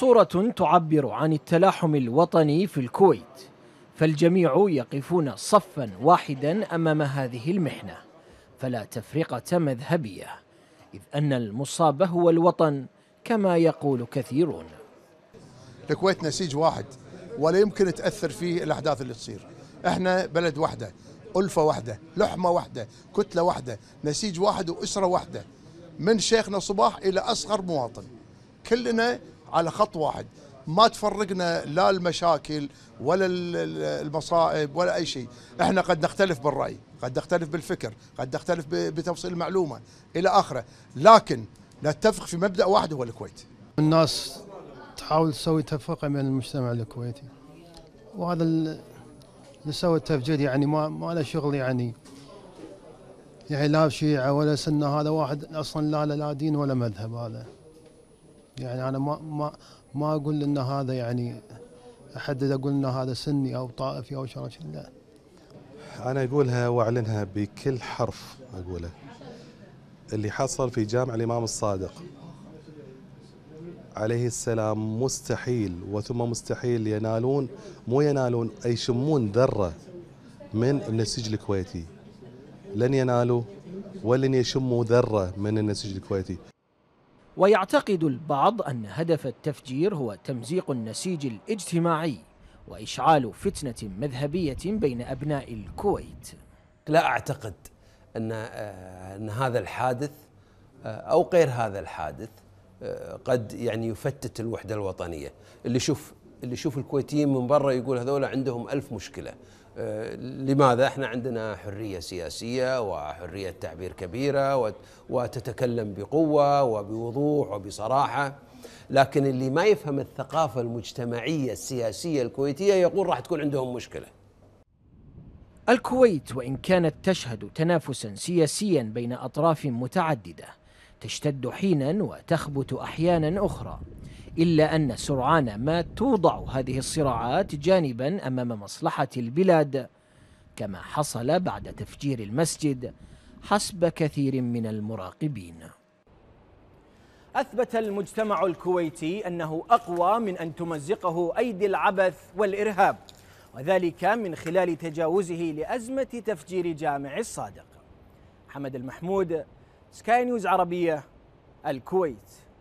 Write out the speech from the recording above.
صورة تعبر عن التلاحم الوطني في الكويت فالجميع يقفون صفا واحدا أمام هذه المحنة فلا تفرقة مذهبية إذ أن المصاب هو الوطن كما يقول كثيرون الكويت نسيج واحد ولا يمكن تأثر فيه الأحداث اللي تصير احنا بلد واحدة ألفة واحدة لحمة واحدة كتلة واحدة نسيج واحد وأسرة واحدة من شيخنا صباح إلى أصغر مواطن كلنا على خط واحد ما تفرقنا لا المشاكل ولا المصائب ولا اي شيء احنا قد نختلف بالراي قد نختلف بالفكر قد نختلف بتفصيل المعلومه الى اخره لكن نتفق في مبدا واحد هو الكويت الناس تحاول تسوي تفرقه بين المجتمع الكويتي وهذا اللي سوى التفجير يعني ما ما له شغل يعني يعني لا شيعه ولا سنه هذا واحد اصلا لا لا دين ولا مذهب هذا يعني انا ما ما ما اقول ان هذا يعني احدد اقول ان هذا سني او طائفي او شرعي لا انا اقولها واعلنها بكل حرف اقوله اللي حصل في جامع الامام الصادق عليه السلام مستحيل وثم مستحيل ينالون مو ينالون اي يشمون ذره من النسيج الكويتي لن ينالوا ولن يشموا ذره من النسيج الكويتي ويعتقد البعض أن هدف التفجير هو تمزيق النسيج الاجتماعي وإشعال فتنة مذهبية بين أبناء الكويت لا أعتقد أن, آه، أن هذا الحادث آه، أو غير هذا الحادث آه، قد يعني يفتت الوحدة الوطنية اللي شوف اللي يشوف الكويتيين من برا يقول هذول عندهم ألف مشكلة آه، لماذا احنا عندنا حريه سياسيه وحريه تعبير كبيره وتتكلم بقوه وبوضوح وبصراحه لكن اللي ما يفهم الثقافه المجتمعيه السياسيه الكويتيه يقول راح تكون عندهم مشكله الكويت وان كانت تشهد تنافسا سياسيا بين اطراف متعدده تشتد حينا وتخبت احيانا اخرى إلا أن سرعان ما توضع هذه الصراعات جانبا أمام مصلحة البلاد كما حصل بعد تفجير المسجد حسب كثير من المراقبين أثبت المجتمع الكويتي أنه أقوى من أن تمزقه أيدي العبث والإرهاب وذلك من خلال تجاوزه لأزمة تفجير جامع الصادق حمد المحمود سكاي نيوز عربية الكويت